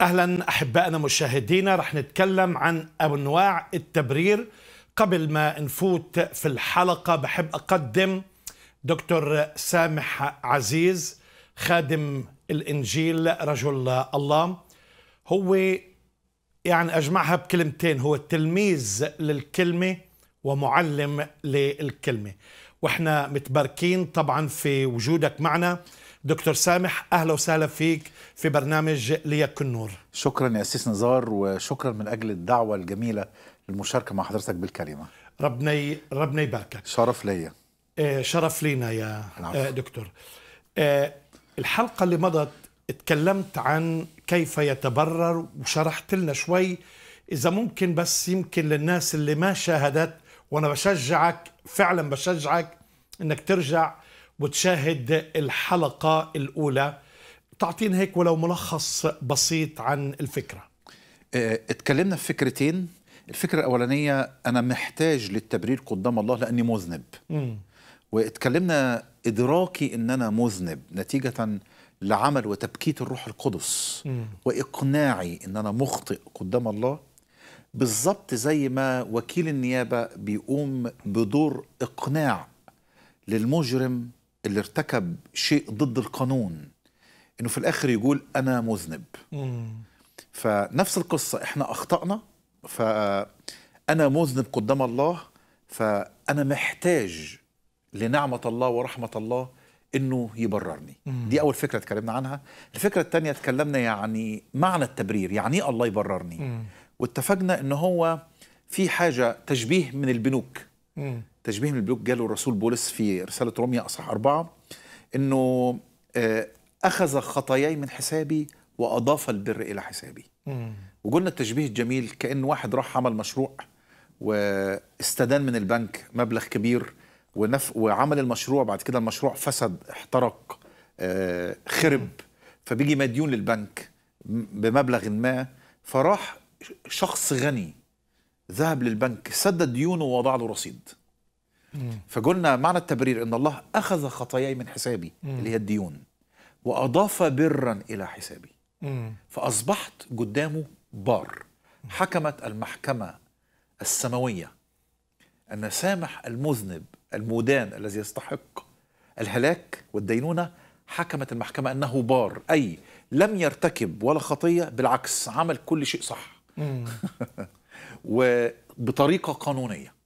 اهلا احبائنا مشاهدينا رح نتكلم عن انواع التبرير قبل ما نفوت في الحلقه بحب اقدم دكتور سامح عزيز خادم الانجيل رجل الله هو يعني اجمعها بكلمتين هو تلميذ للكلمه ومعلم للكلمه واحنا متباركين طبعا في وجودك معنا دكتور سامح اهلا وسهلا فيك في برنامج ليك النور شكرا يا اسيس نزار وشكرا من اجل الدعوه الجميله للمشاركه مع حضرتك بالكلمه ربنا ربنا يباركك شرف ليا آه، شرف لينا يا العفو. آه، دكتور آه، الحلقه اللي مضت اتكلمت عن كيف يتبرر وشرحت لنا شوي اذا ممكن بس يمكن للناس اللي ما شاهدت وانا بشجعك فعلا بشجعك انك ترجع وتشاهد الحلقة الأولى تعطينا هيك ولو ملخص بسيط عن الفكرة آه، اتكلمنا في فكرتين الفكرة الأولانية أنا محتاج للتبرير قدام الله لأني مذنب م. واتكلمنا إدراكي أن أنا مذنب نتيجة لعمل وتبكيت الروح القدس مم. وإقناعي أن أنا مخطئ قدام الله بالظبط زي ما وكيل النيابة بيقوم بدور إقناع للمجرم اللي ارتكب شيء ضد القانون انه في الاخر يقول انا مذنب فنفس القصه احنا اخطانا فانا مذنب قدام الله فانا محتاج لنعمه الله ورحمه الله انه يبررني مم. دي اول فكره اتكلمنا عنها الفكره الثانيه اتكلمنا يعني معنى التبرير يعني ايه الله يبررني مم. واتفقنا ان هو في حاجه تشبيه من البنوك مم. تشبيه من البلوك جاله الرسول بولس في رسالة روميا أصح أربعة أنه آه، أخذ خطاياي من حسابي وأضاف البر إلى حسابي وقلنا التشبيه الجميل كأن واحد راح عمل مشروع واستدان من البنك مبلغ كبير ونف وعمل المشروع بعد كده المشروع فسد احترق آه، خرب فبيجي مديون للبنك بمبلغ ما فراح شخص غني ذهب للبنك سدد ديونه ووضع له رصيد فقلنا معنى التبرير ان الله اخذ خطاياي من حسابي مم. اللي هي الديون واضاف برا الى حسابي مم. فاصبحت قدامه بار حكمت المحكمه السماويه ان سامح المذنب المدان الذي يستحق الهلاك والدينونه حكمت المحكمه انه بار اي لم يرتكب ولا خطيه بالعكس عمل كل شيء صح وبطريقه قانونيه